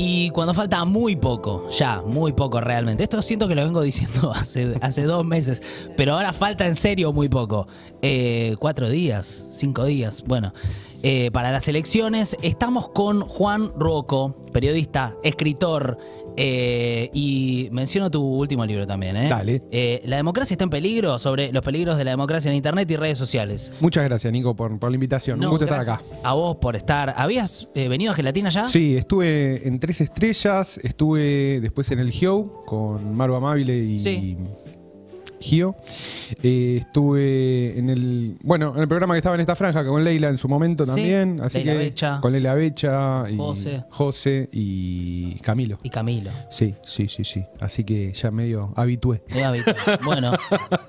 Y cuando falta muy poco, ya, muy poco realmente. Esto siento que lo vengo diciendo hace, hace dos meses, pero ahora falta en serio muy poco. Eh, cuatro días, cinco días, bueno. Eh, para las elecciones. Estamos con Juan Roco, periodista, escritor, eh, y menciono tu último libro también. ¿eh? Dale. Eh, la democracia está en peligro, sobre los peligros de la democracia en Internet y redes sociales. Muchas gracias, Nico, por, la invitación. Un gusto estar acá. A vos por estar. ¿Habías venido a Gelatina ya? Sí, estuve en Tres Estrellas, estuve después en el Joe con Maru Amable y... Gio. Eh, estuve en el. Bueno, en el programa que estaba en esta franja, con Leila en su momento también. Así con Leila Becha. Y José. y Camilo. Y Camilo. Sí, sí, sí, sí. Así que ya medio habitué. bueno,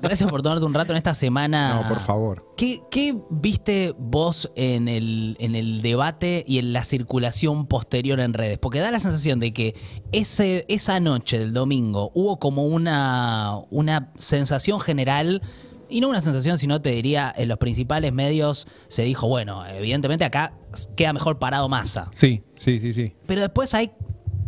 gracias por tomarte un rato en esta semana. No, por favor. ¿Qué, viste vos en el, debate y en la circulación posterior en redes? Porque da la sensación de que ese, esa noche del domingo hubo como una. una sensación general, y no una sensación, sino te diría, en los principales medios se dijo, bueno, evidentemente acá queda mejor parado Massa. Sí, sí, sí, sí. Pero después hay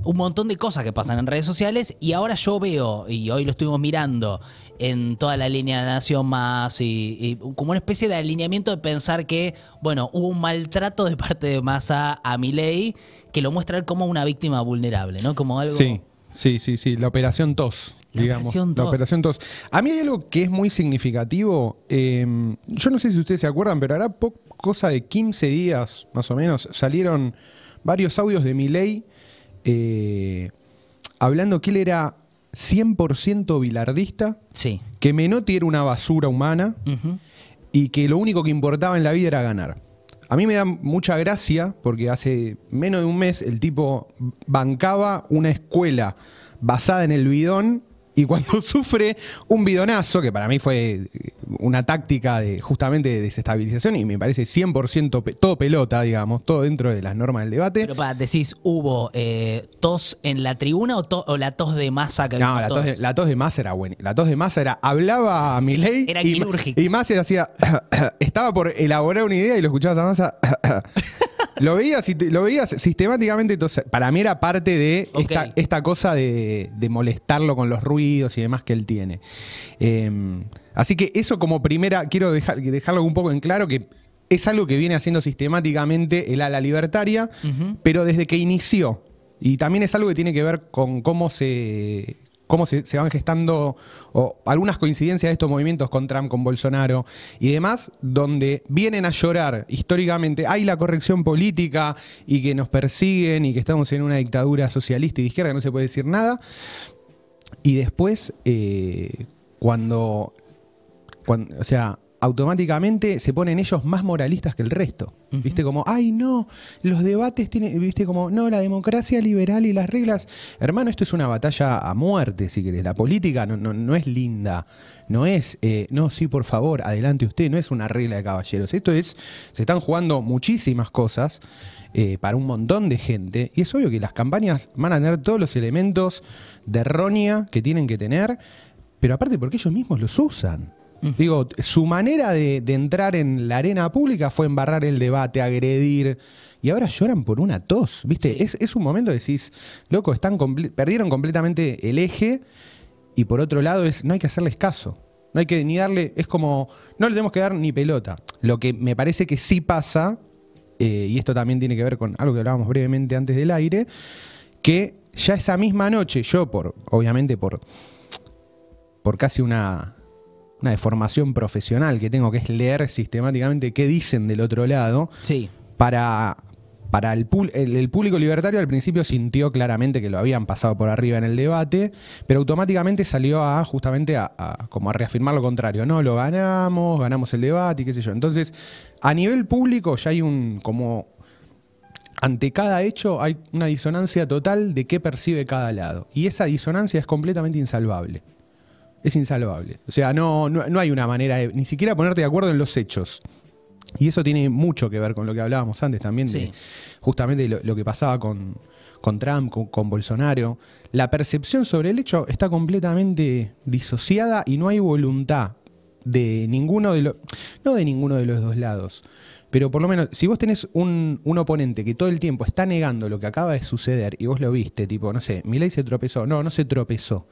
un montón de cosas que pasan en redes sociales y ahora yo veo, y hoy lo estuvimos mirando en toda la línea de Nación Más, y, como una especie de alineamiento de pensar que, bueno, hubo un maltrato de parte de Massa a Milei que lo muestra como una víctima vulnerable, ¿no? Como algo... Sí. Sí, sí, sí, la operación TOS, digamos. La operación TOS. A mí hay algo que es muy significativo. Em, yo no sé si ustedes se acuerdan, pero hará cosa de 15 días, más o menos, salieron varios audios de Miley eh, hablando que él era 100% bilardista, que Menotti era una basura humana y que lo único que importaba en la vida era ganar. A mí me da mucha gracia porque hace menos de un mes el tipo bancaba una escuela basada en el bidón y cuando sufre un bidonazo, que para mí fue eh, una táctica de, justamente de desestabilización y me parece 100% todo pelota, digamos, todo dentro de las normas del debate. Pero para, decís, ¿hubo eh, tos en la tribuna o, la tos de masa que No, la tos, de, la masa era buena. La tos de masa era, hablaba a ley Era y, más Y hacía, estaba por elaborar una idea y lo escuchaba a masa. lo veías, lo veías sistemáticamente, entonces, para mí era parte de esta, cosa de, de molestarlo con los ruidos y demás que él tiene. Em, así que eso como primera, quiero dejar, dejarlo un poco en claro que es algo que viene haciendo sistemáticamente el ala libertaria, pero desde que inició. Y también es algo que tiene que ver con cómo se cómo se, van gestando algunas coincidencias de estos movimientos con Trump, con Bolsonaro y demás, donde vienen a llorar históricamente, hay la corrección política y que nos persiguen y que estamos en una dictadura socialista y de izquierda, no se puede decir nada, y después, eh, cuando, o sea, automáticamente se ponen ellos más moralistas que el resto. ¿Viste? Como, ay, no, los debates tienen, ¿viste? Como, no, la democracia liberal y las reglas. Hermano, esto es una batalla a muerte, si querés. La política no, no, es linda, no es, eh, no, sí, por favor, adelante usted, no es una regla de caballeros. Esto es, se están jugando muchísimas cosas. Eh, para un montón de gente. Y es obvio que las campañas van a tener todos los elementos de errónea que tienen que tener, pero aparte porque ellos mismos los usan. Digo, su manera de, entrar en la arena pública fue embarrar el debate, agredir. Y ahora lloran por una tos, ¿viste? Es, un momento de decís, loco, están perdieron completamente el eje. Y por otro lado, es no hay que hacerles caso. No hay que ni darle, es como, no le tenemos que dar ni pelota. Lo que me parece que sí pasa, eh, y esto también tiene que ver con algo que hablábamos brevemente antes del aire, que ya esa misma noche, yo por, obviamente por, por casi una, una deformación profesional que tengo, que es leer sistemáticamente qué dicen del otro lado, sí. para para el, público libertario al principio sintió claramente que lo habían pasado por arriba en el debate, pero automáticamente salió a justamente a, como reafirmar lo contrario, no, lo ganamos, ganamos el debate y qué sé yo. Entonces, a nivel público ya hay un como ante cada hecho hay una disonancia total de qué percibe cada lado y esa disonancia es completamente insalvable. Es insalvable. O sea, no, no, no hay una manera ni siquiera ponerte de acuerdo en los hechos. Y eso tiene mucho que ver con lo que hablábamos antes también, justamente lo, que pasaba con, con Trump, con, Bolsonaro. La percepción sobre el hecho está completamente disociada y no hay voluntad de ninguno de los, no de ninguno de los dos lados. Pero por lo menos, si vos tenés un, un oponente que todo el tiempo está negando lo que acaba de suceder y vos lo viste, tipo, no sé, mi ley se tropezó, no, no se tropezó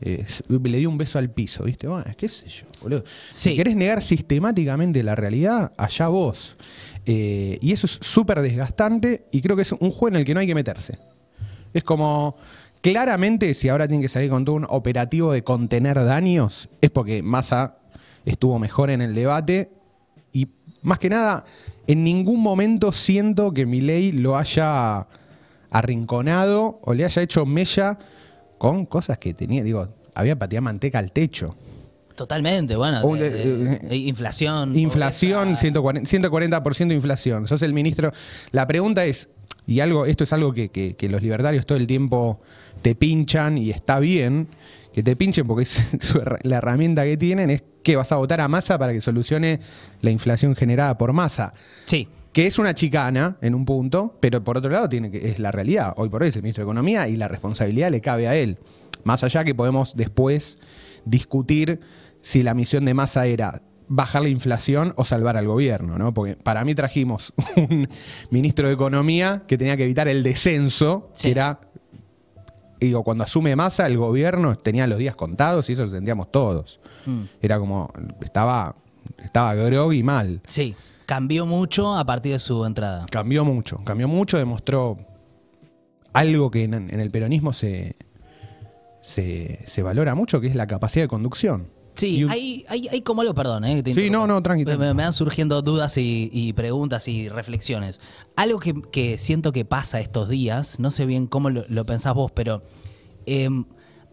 le dio un beso al piso, ¿viste? Bueno, qué sé yo, boludo. Si querés negar sistemáticamente la realidad, allá vos. Eh, y eso es súper desgastante y creo que es un juego en el que no hay que meterse. Es como, claramente, si ahora tienen que salir con todo un operativo de contener daños, es porque Massa estuvo mejor en el debate y más que nada, en ningún momento siento que mi lo haya arrinconado o le haya hecho mella con cosas que tenía, digo, había pateado manteca al techo. Totalmente, bueno. Eh, eh, inflación. Inflación, 140, de inflación. Sos el ministro. La pregunta es, y algo, esto es algo que, que, que, los libertarios todo el tiempo te pinchan y está bien, que te pinchen porque es, la herramienta que tienen es que vas a votar a masa para que solucione la inflación generada por masa. Sí que es una chicana en un punto, pero por otro lado tiene que, es la realidad. Hoy por hoy es el ministro de Economía y la responsabilidad le cabe a él. Más allá que podemos después discutir si la misión de Massa era bajar la inflación o salvar al gobierno, ¿no? Porque para mí trajimos un ministro de Economía que tenía que evitar el descenso, era digo, cuando asume masa, el gobierno tenía los días contados y eso lo sentíamos todos. Mm. Era como, estaba, estaba grog y mal. Sí cambió mucho a partir de su entrada. Cambió mucho, cambió mucho, demostró algo que en, el peronismo se, se, valora mucho, que es la capacidad de conducción. Sí, hay, hay, como lo, perdón, eh, sí, no, no, tranquilo. Me, me, van surgiendo dudas y, preguntas y reflexiones. Algo que, siento que pasa estos días, no sé bien cómo lo, pensás vos, pero... Em,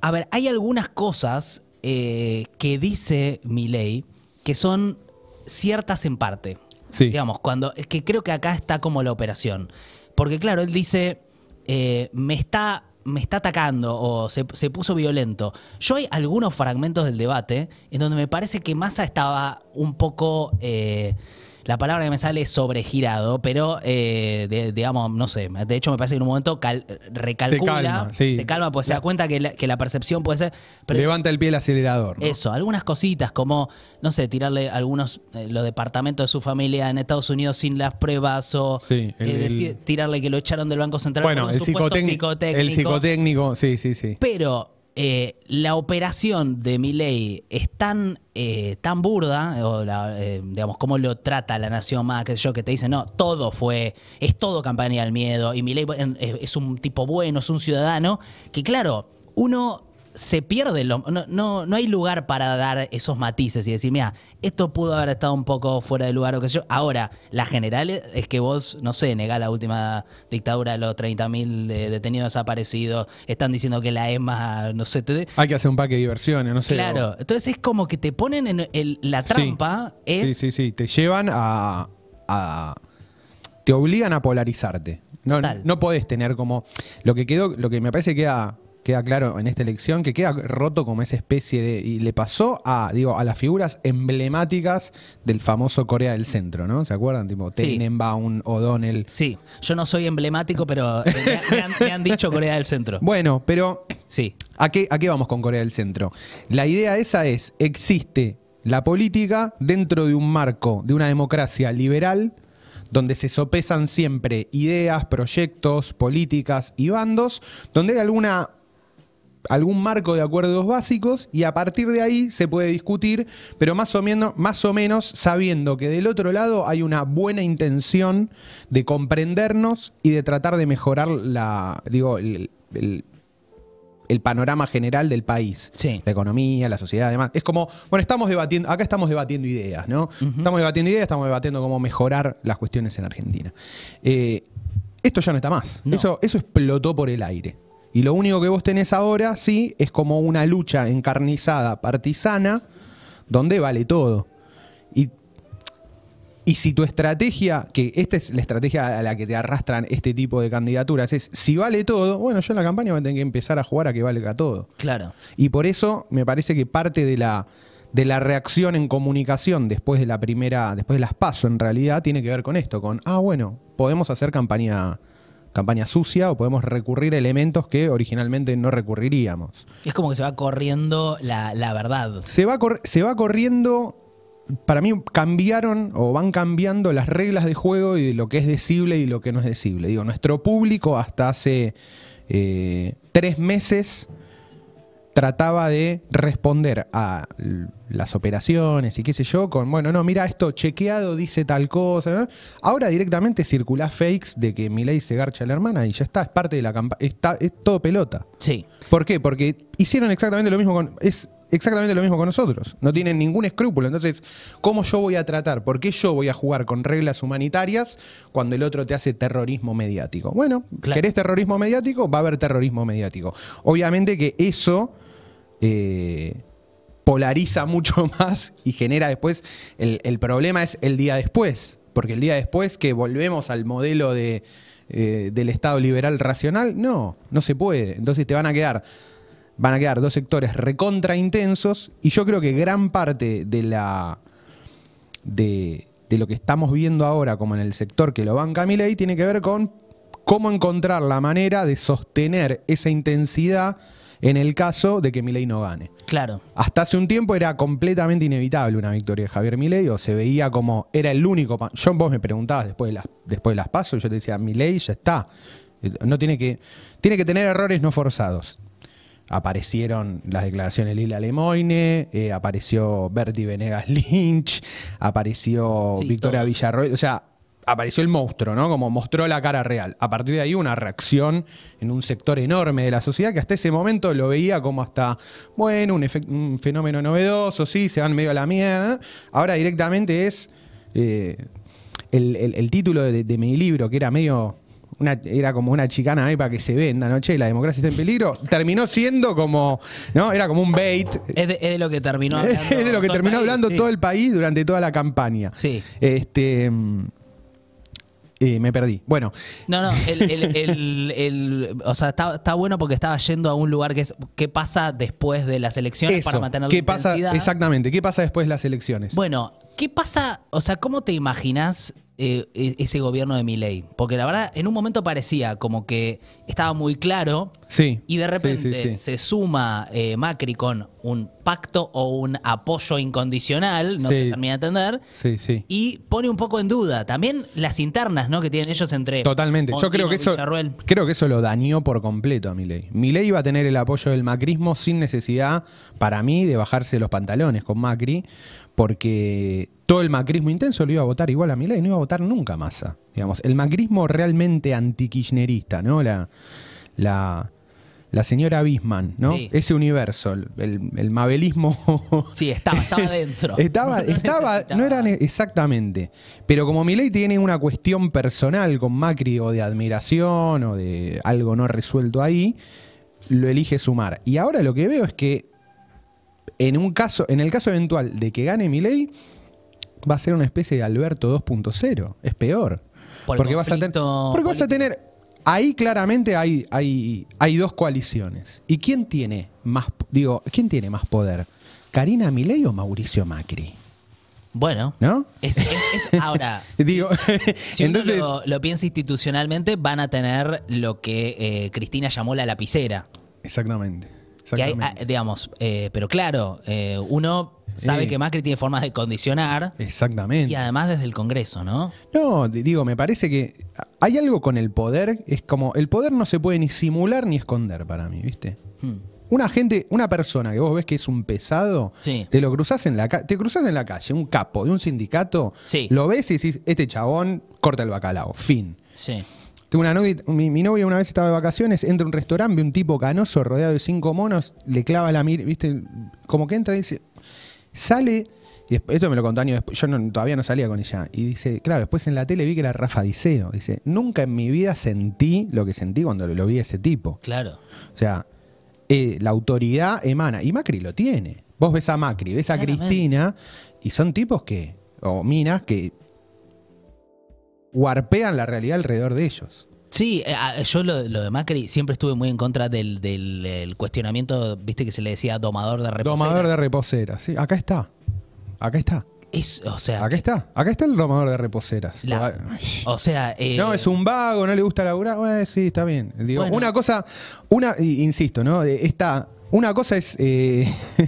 a ver, hay algunas cosas eh, que dice mi ley que son ciertas en parte. Digamos, cuando. Es que creo que acá está como la operación. Porque, claro, él dice. Eh, me está me está atacando o se, puso violento. Yo hay algunos fragmentos del debate en donde me parece que Massa estaba un poco eh, la palabra que me sale es sobregirado, pero eh, digamos, no sé, de hecho me parece que en un momento recalcula, se calma, se pues se da cuenta que la, percepción puede ser... levanta el pie el acelerador. Eso, algunas cositas como, no sé, tirarle algunos, eh, los departamentos de su familia en Estados Unidos sin las pruebas o eh, tirarle que lo echaron del Banco Central. Bueno, el psicotécnico, psicotécnico. El psicotécnico, sí, sí, sí. Pero eh, la operación de Milei es tan, eh, tan burda, eh, digamos, cómo lo trata la nación más, qué sé yo, que te dice, no, todo fue, es todo campaña del miedo, y Milei es un tipo bueno, es un ciudadano, que claro, uno se pierde, lo, no, no, hay lugar para dar esos matices y decir, mira, esto pudo haber estado un poco fuera de lugar o qué sé yo. Ahora, la general es que vos, no sé, negá la última dictadura de los 30.000 detenidos desaparecidos, están diciendo que la EMA, no sé, te... Hay que hacer un paquete de diversiones, no sé. Claro, entonces es como que te ponen en la trampa. Sí, sí, sí, te llevan a, Te obligan a polarizarte. No, no podés tener como... Lo que quedó, lo que me parece que queda queda claro en esta elección, que queda roto como esa especie de. Y le pasó a, digo, a las figuras emblemáticas del famoso Corea del Centro, ¿no? ¿Se acuerdan? Tipo, Tenenbaum, O'Donnell. Sí, yo no soy emblemático, pero eh, me, han, dicho Corea del Centro. Bueno, pero. Sí. ¿A qué vamos con Corea del Centro? La idea esa es: existe la política dentro de un marco de una democracia liberal donde se sopesan siempre ideas, proyectos, políticas y bandos, donde hay alguna algún marco de acuerdos básicos y a partir de ahí se puede discutir, pero más o menos, más o menos sabiendo que del otro lado hay una buena intención de comprendernos y de tratar de mejorar la, digo, el, panorama general del país. La economía, la sociedad, además. Es como, bueno, estamos debatiendo, acá estamos debatiendo ideas, ¿no? Estamos debatiendo ideas, estamos debatiendo cómo mejorar las cuestiones en Argentina. Eh, esto ya no está más. Eso, eso explotó por el aire. Y lo único que vos tenés ahora, sí, es como una lucha encarnizada, partisana, donde vale todo. Y, si tu estrategia, que esta es la estrategia a la que te arrastran este tipo de candidaturas, es si vale todo, bueno, yo en la campaña voy a que empezar a jugar a que valga todo. Claro. Y por eso me parece que parte de la de la reacción en comunicación después de la primera, después de las pasos, en realidad, tiene que ver con esto, con, ah, bueno, podemos hacer campaña campaña sucia o podemos recurrir a elementos que originalmente no recurriríamos. Es como que se va corriendo la, verdad. Se va, se va corriendo para mí cambiaron o van cambiando las reglas de juego y de lo que es decible y lo que no es decible. Digo, nuestro público hasta hace eh, tres meses trataba de responder a las operaciones y qué sé yo, con, bueno, no, mira esto, chequeado dice tal cosa. Ahora directamente circula fakes de que Milei se garcha a la hermana y ya está, es parte de la campaña, es todo pelota. Sí. ¿Por qué? Porque hicieron exactamente lo mismo con... Es, exactamente lo mismo con nosotros. No tienen ningún escrúpulo. Entonces, ¿cómo yo voy a tratar? ¿Por qué yo voy a jugar con reglas humanitarias cuando el otro te hace terrorismo mediático? Bueno, ¿querés terrorismo mediático? Va a haber terrorismo mediático. Obviamente que eso eh, polariza mucho más y genera después, el, problema es el día después, porque el día después que volvemos al modelo eh, del Estado liberal racional, no, no se puede. Entonces te van a quedar van a quedar dos sectores recontra intensos y yo creo que gran parte de la de, de lo que estamos viendo ahora como en el sector que lo banca Milei tiene que ver con cómo encontrar la manera de sostener esa intensidad en el caso de que Milei no gane. Claro. Hasta hace un tiempo era completamente inevitable una victoria de Javier Milei, o se veía como era el único. Yo vos me preguntabas después de las, después de las pasos, yo te decía, Milei ya está. Eh, no tiene que, tiene que tener errores no forzados. Aparecieron las declaraciones de Lila Lemoine, eh, apareció Berti Venegas Lynch, apareció Victoria Villarroy. O sea, apareció el monstruo, ¿no? Como mostró la cara real. A partir de ahí una reacción en un sector enorme de la sociedad que hasta ese momento lo veía como hasta, bueno, un, fenómeno novedoso, sí, se van medio a la mierda. Ahora directamente es eh, el, título de, mi libro, que era medio... era como una chicana ahí para que se venda, ¿no? Che, la democracia está en peligro. Terminó siendo como, ¿no? Era como un bait. Es de, lo que terminó hablando. es de lo que terminó hablando todo el país durante toda la campaña. Sí. Este. Mm, eh, me perdí. Bueno. No, no, el, el, o sea, está, está, bueno porque estaba yendo a un lugar que es qué pasa después de las elecciones para mantener la pasa, Exactamente, ¿qué pasa después de las elecciones? Bueno, ¿qué pasa? O sea, ¿cómo te imaginas eh, e-, ese gobierno de Milei. Porque la verdad, en un momento parecía como que estaba muy claro. Sí. Y de repente se suma eh, Macri con un pacto o un apoyo incondicional, no se termina de entender. Y pone un poco en duda también las internas ¿no? que tienen ellos entre. Totalmente. Yo creo que, eso, creo que eso lo dañó por completo a Milei. Milei iba a tener el apoyo del macrismo sin necesidad, para mí, de bajarse los pantalones con Macri porque todo el macrismo intenso lo iba a votar igual a Milei, no iba a votar nunca Massa. Digamos, el macrismo realmente antikirchnerista, ¿no? La, la, señora Bisman, ¿no? Ese universo, el, el, mabelismo. sí, estaba, estaba dentro. estaba, estaba, no, eran exactamente. Pero como Milei tiene una cuestión personal con Macri o de admiración o de algo no resuelto ahí, lo elige sumar. Y ahora lo que veo es que en, un caso, en el caso eventual de que gane Milei, va a ser una especie de Alberto 2.0. Es peor. porque vas a tener. Ahí claramente hay, hay, hay dos coaliciones. ¿Y quién tiene más, digo, quién tiene más poder? ¿Karina Milei o Mauricio Macri? Bueno, ¿no? Es, ahora. Digo, si uno lo, piensa institucionalmente, van a tener lo que eh, Cristina llamó la lapicera. Exactamente. Ah, digamos, eh, pero claro, eh, uno sabe que Macri tiene formas de condicionar. Exactamente. Y además desde el Congreso, ¿no? No, digo, me parece que hay algo con el poder, es como, el poder no se puede ni simular ni esconder para mí, ¿viste? Hmm. Una gente, una persona que vos ves que es un pesado, te lo cruzás en la te cruzás en la calle, un capo de un sindicato, lo ves y decís, este chabón corta el bacalao, fin. Sí mi, novia una vez estaba de vacaciones, entra a un restaurante, ve un tipo canoso rodeado de cinco monos, le clava la mira, ¿viste? Como que entra y dice, sale, y esto me lo contó yo todavía no salía con ella, y dice, claro, después en la tele vi que era Rafa Diceo, dice, nunca en mi vida sentí lo que sentí cuando lo, vi a ese tipo. Claro. O sea, eh, la autoridad emana, y Macri lo tiene. Vos ves a Macri, ves a Cristina, y son tipos que, o minas que Guarpean la realidad alrededor de ellos. Sí, eh, ah, yo lo, de Macri siempre estuve muy en contra del, cuestionamiento, viste que se le decía domador de reposeras. Domador de reposeras, sí, acá está. Acá está. Es, o sea, acá está, acá está el domador de reposeras. Ah. o sea, eh, no es un vago, no le gusta laburar, sí, está bien. Digo, una cosa, una insisto, ¿no? Esta una cosa es. Eh,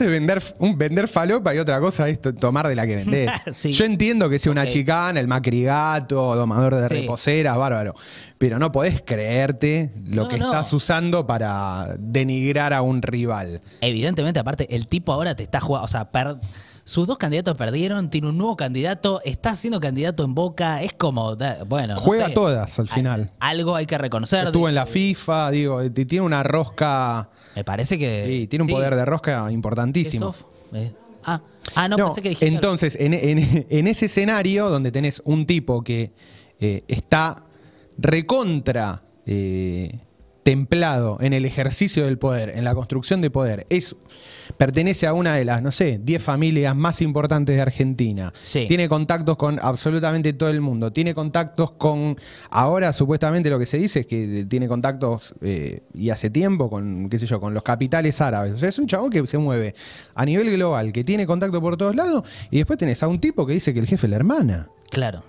es vender, un, vender falopa y otra cosa es tomar de la que vendés. Yo entiendo que sea una chicana, el macrigato, domador de reposera, reposeras, bárbaro. Pero no podés creerte lo que estás usando para denigrar a un rival. Evidentemente, aparte, el tipo ahora te está jugando. O sea, per sus dos candidatos perdieron, tiene un nuevo candidato, está siendo candidato en Boca, es como, bueno. Juega todas al final. algo hay que reconocer. Estuvo en la FIFA, digo, tiene una rosca. Me parece que. Sí, tiene un poder de rosca importantísimo. Eh, ah, ah no, pensé que dijiste Entonces, en, ese escenario donde tenés un tipo que eh, está recontra. Eh, templado en el ejercicio del poder, en la construcción de poder, es, pertenece a una de las, no sé, 10 familias más importantes de Argentina. Tiene contactos con absolutamente todo el mundo. Tiene contactos con, ahora supuestamente lo que se dice es que tiene contactos, eh, y hace tiempo, con, qué sé yo, con los capitales árabes. O sea, es un chabón que se mueve a nivel global, que tiene contacto por todos lados, y después tenés a un tipo que dice que el jefe es la hermana. Claro.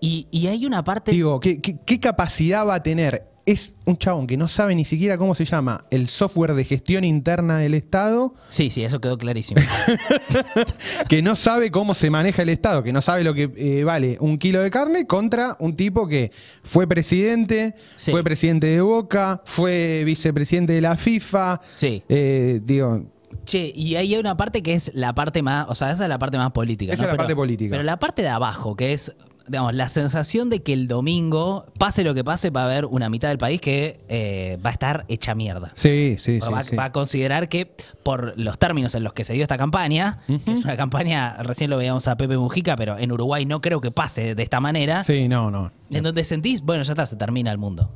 Y, hay una parte. Digo, qué, capacidad va a tener es un chabón que no sabe ni siquiera cómo se llama el software de gestión interna del Estado. Sí, sí, eso quedó clarísimo. que no sabe cómo se maneja el Estado, que no sabe lo que eh, vale un kilo de carne contra un tipo que fue presidente, fue presidente de Boca, fue vicepresidente de la FIFA. Sí. Eh, digo, Che, y ahí hay una parte que es la parte más, o sea, esa es la parte más política. Esa es la parte política. Pero la parte de abajo, que es digamos, la sensación de que el domingo, pase lo que pase, va a haber una mitad del país que eh, va a estar hecha mierda. Sí, sí, va, sí, va, a considerar que por los términos en los que se dio esta campaña, es una campaña, recién lo veíamos a Pepe Mujica, pero en Uruguay no creo que pase de esta manera. Sí, no, no. En donde sentís, bueno, ya está, se termina el mundo.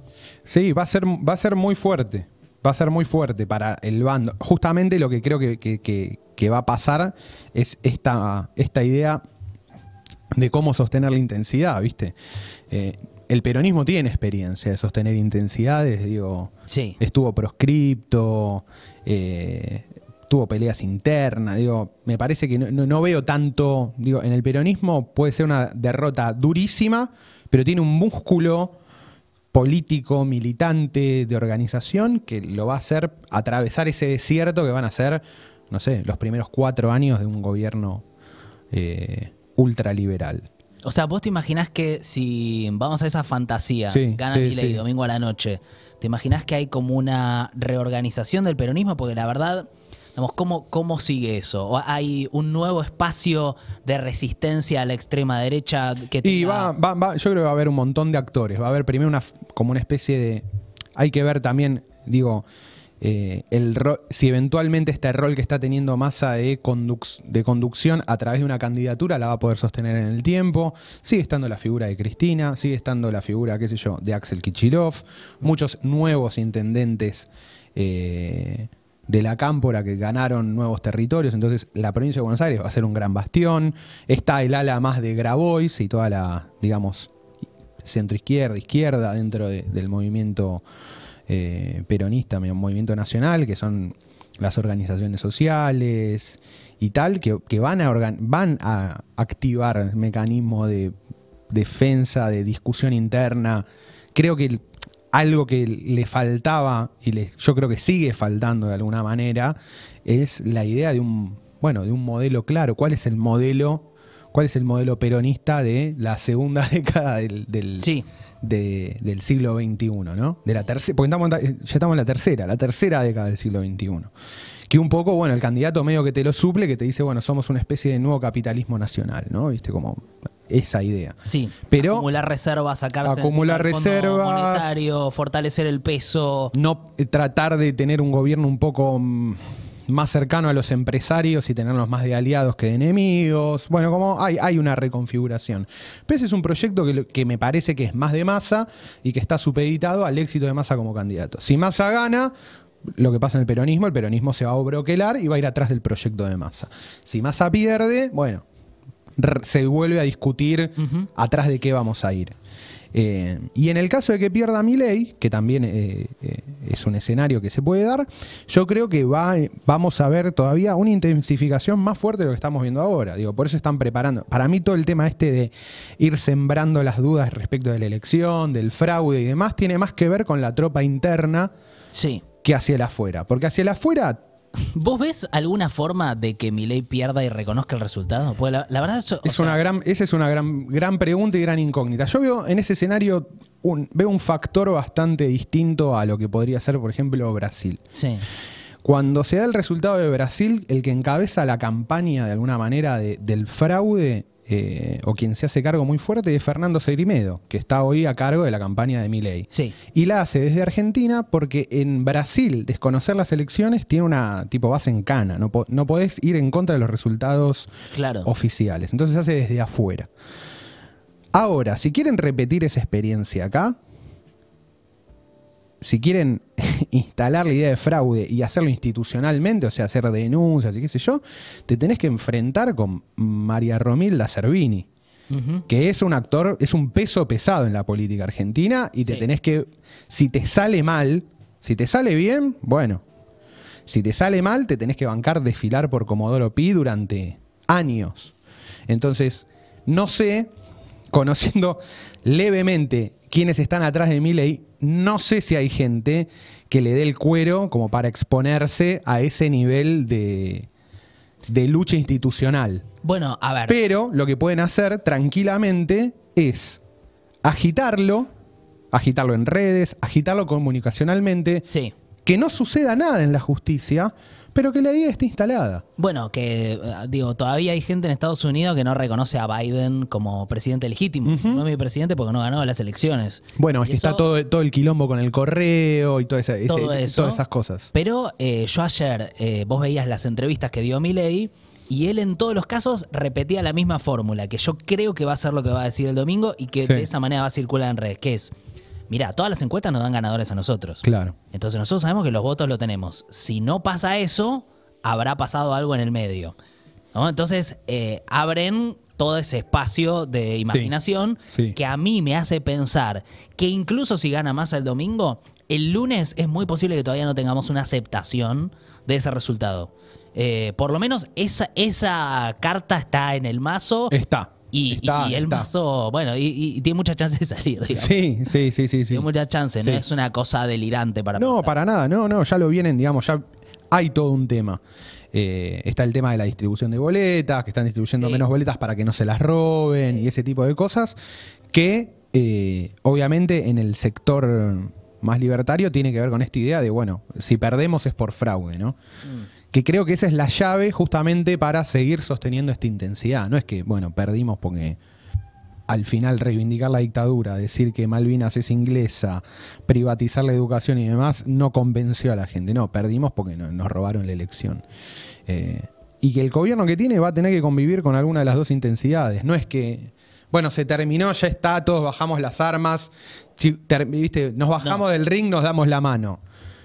Sí, va a ser, va a ser muy fuerte. Va a ser muy fuerte para el bando. Justamente lo que creo que, va a pasar es esta, esta idea de cómo sostener la intensidad, ¿viste? Eh, el peronismo tiene experiencia de sostener intensidades, digo, sí. estuvo proscripto, eh, tuvo peleas internas, digo, me parece que no, veo tanto, digo, en el peronismo puede ser una derrota durísima, pero tiene un músculo político, militante, de organización, que lo va a hacer atravesar ese desierto que van a ser, no sé, los primeros cuatro años de un gobierno... Eh, ultraliberal. O sea, vos te imaginás que si vamos a esa fantasía, gana y domingo a la noche, ¿te imaginás que hay como una reorganización del peronismo? Porque la verdad, vamos, ¿cómo, sigue eso? ¿O ¿Hay un nuevo espacio de resistencia a la extrema derecha que yo creo que va a haber un montón de actores. Va a haber primero una como una especie de. Hay que ver también, digo, eh, si eventualmente este rol que está teniendo masa de, conducción a través de una candidatura la va a poder sostener en el tiempo. Sigue estando la figura de Cristina, sigue estando la figura, qué sé yo, de Axel Kichilov, muchos nuevos intendentes. Eh, de la cámpora que ganaron nuevos territorios, entonces la provincia de Buenos Aires va a ser un gran bastión, está el ala más de Grabois y toda la, digamos, centro izquierda, izquierda dentro del movimiento eh, peronista, movimiento nacional, que son las organizaciones sociales y tal, que, van, a van a activar mecanismos de defensa, de discusión interna. Creo que algo que le faltaba, y yo creo que sigue faltando de alguna manera, es la idea de un, bueno, de un modelo claro. ¿Cuál es el modelo? ¿Cuál es el modelo peronista de la segunda década del, del, sí del siglo XXI, ¿no? De la porque eh, ya estamos en la tercera, la tercera década del siglo XXI. Que un poco, bueno, el candidato medio que te lo suple, que te dice, bueno, somos una especie de nuevo capitalismo nacional, ¿no? Viste, como esa idea. Sí, pero acumular reservas, sacarse acumular el reservas, monetario, fortalecer el peso. No eh, tratar de tener un gobierno un poco... Mm, más cercano a los empresarios y tenerlos más de aliados que de enemigos. Bueno, como hay, hay una reconfiguración. ese es un proyecto que, me parece que es más de masa y que está supeditado al éxito de masa como candidato. Si masa gana, lo que pasa en el peronismo, el peronismo se va a obroquelar y va a ir atrás del proyecto de masa. Si masa pierde, bueno, se vuelve a discutir atrás de qué vamos a ir. Eh, y en el caso de que pierda mi ley, que también eh, eh, es un escenario que se puede dar, yo creo que va, vamos a ver todavía una intensificación más fuerte de lo que estamos viendo ahora. Digo, por eso están preparando. Para mí todo el tema este de ir sembrando las dudas respecto de la elección, del fraude y demás, tiene más que ver con la tropa interna sí. que hacia el afuera. Porque hacia el afuera ¿Vos ves alguna forma de que ley pierda y reconozca el resultado? Pues la, verdad es gran, esa es una gran, pregunta y gran incógnita. Yo veo en ese escenario un, veo un factor bastante distinto a lo que podría ser, por ejemplo, Brasil. Cuando se da el resultado de Brasil, el que encabeza la campaña de alguna manera del fraude eh, o quien se hace cargo muy fuerte es Fernando Segrimedo, que está hoy a cargo de la campaña de Miley. Sí. Y la hace desde Argentina porque en Brasil desconocer las elecciones tiene una tipo base en cana, no, podés ir en contra de los resultados claro. oficiales. Entonces se hace desde afuera. Ahora, si quieren repetir esa experiencia acá, si quieren instalar la idea de fraude y hacerlo institucionalmente, o sea, hacer denuncias y qué sé yo, te tenés que enfrentar con María Romilda Cervini, que es un actor, es un peso pesado en la política argentina y te tenés que, si te sale mal, si te sale bien, bueno, si te sale mal, te tenés que bancar desfilar por Comodoro Pi durante años. Entonces, no sé, conociendo levemente quiénes están atrás de ley, no sé si hay gente que le dé el cuero como para exponerse a ese nivel de, de lucha institucional. Bueno, a ver. Pero lo que pueden hacer tranquilamente es agitarlo, agitarlo en redes, agitarlo comunicacionalmente. Sí. Que no suceda nada en la justicia, pero que la idea esté instalada. Bueno, que eh, digo, todavía hay gente en Estados Unidos que no reconoce a Biden como presidente legítimo. No es mi presidente porque no ganó las elecciones. Bueno, es que está todo, todo el quilombo con el correo y todas esas cosas. Pero eh, yo ayer, eh, vos veías las entrevistas que dio ley y él en todos los casos repetía la misma fórmula, que yo creo que va a ser lo que va a decir el domingo y que de esa manera va a circular en redes, que es mira, todas las encuestas nos dan ganadores a nosotros. Claro. Entonces nosotros sabemos que los votos lo tenemos. Si no pasa eso, habrá pasado algo en el medio. Entonces eh, abren todo ese espacio de imaginación que a mí me hace pensar que incluso si gana más el domingo, el lunes es muy posible que todavía no tengamos una aceptación de ese resultado. Eh, por lo menos esa, esa carta está en el mazo. Está. Y, él pasó, el bueno, y, tiene mucha chance de salir, digamos. Sí, sí, sí, sí. Tiene mucha chance, no es una cosa delirante para No, para nada, no, no, ya lo vienen, digamos, ya hay todo un tema. Eh, está el tema de la distribución de boletas, que están distribuyendo menos boletas para que no se las roben y ese tipo de cosas, que eh, obviamente en el sector más libertario tiene que ver con esta idea de, bueno, si perdemos es por fraude, ¿no? Mm que creo que esa es la llave justamente para seguir sosteniendo esta intensidad. No es que, bueno, perdimos porque al final reivindicar la dictadura, decir que Malvinas es inglesa, privatizar la educación y demás, no convenció a la gente. No, perdimos porque nos robaron la elección. Eh, y que el gobierno que tiene va a tener que convivir con alguna de las dos intensidades. No es que, bueno, se terminó, ya está, todos bajamos las armas, nos bajamos del ring, nos damos la mano.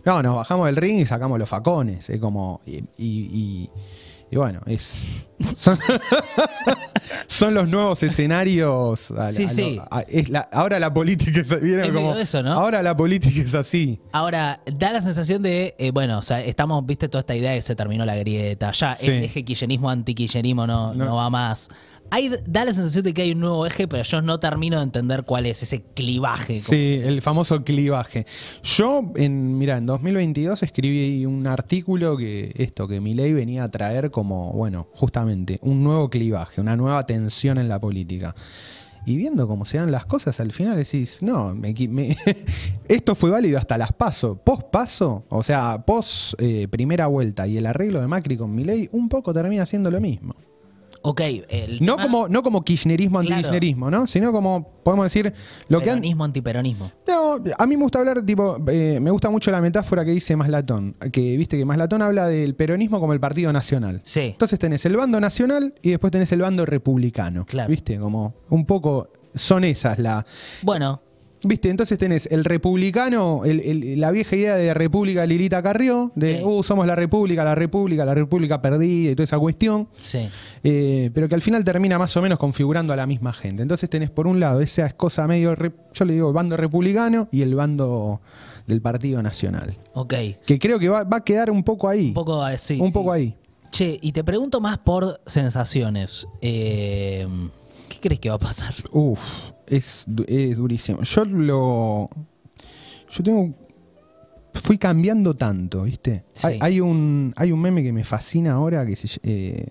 No, nos bajamos del ring y sacamos los facones. como. Y, bueno, Son, los nuevos escenarios. es ahora la política es, como, Ahora la política es así. Ahora, da la sensación de. Eh, bueno, o sea, estamos, viste, toda esta idea de que se terminó la grieta. Ya el eje kirchnerismo no, no va más da la sensación de que hay un nuevo eje, pero yo no termino de entender cuál es ese clivaje. Sí, el famoso clivaje. Yo, en, mira, en 2022 escribí un artículo que esto, que mi venía a traer como, bueno, justamente, un nuevo clivaje, una nueva tensión en la política y viendo cómo se dan las cosas, al final decís, no, esto fue válido hasta las paso. POS paso, o sea, POS eh, primera vuelta y el arreglo de Macri con Milei, un poco termina siendo lo mismo. Ok. no, como, no como kirchnerismo, anti ¿no? Sino como, podemos decir, lo que... Peronismo, anti peronismo. No, a mí me gusta hablar, tipo, eh, me gusta mucho la metáfora que dice Maslatón, que viste que Maslatón habla del peronismo como el partido nacional. Sí. Entonces tenés el bando nacional y después tenés el bando republicano. Claro. Viste, como un poco son esas la... Bueno, Viste, entonces tenés el republicano, la vieja idea de República Lilita Carrió, de, uh, somos la República, la República, la República perdida y toda esa cuestión, sí. Eh, pero que al final termina más o menos configurando a la misma gente. Entonces tenés por un lado esa cosa medio, yo le digo, el bando republicano y el bando del Partido Nacional. Ok. Que creo que va, va a quedar un poco ahí. Un poco, eh, sí, un poco ahí. Che, y te pregunto más por sensaciones. Eh... ¿Qué crees que va a pasar? Uf, es, durísimo. Yo lo. Yo tengo. Fui cambiando tanto, ¿viste? Hay, un, hay un meme que me fascina ahora que se. Eh,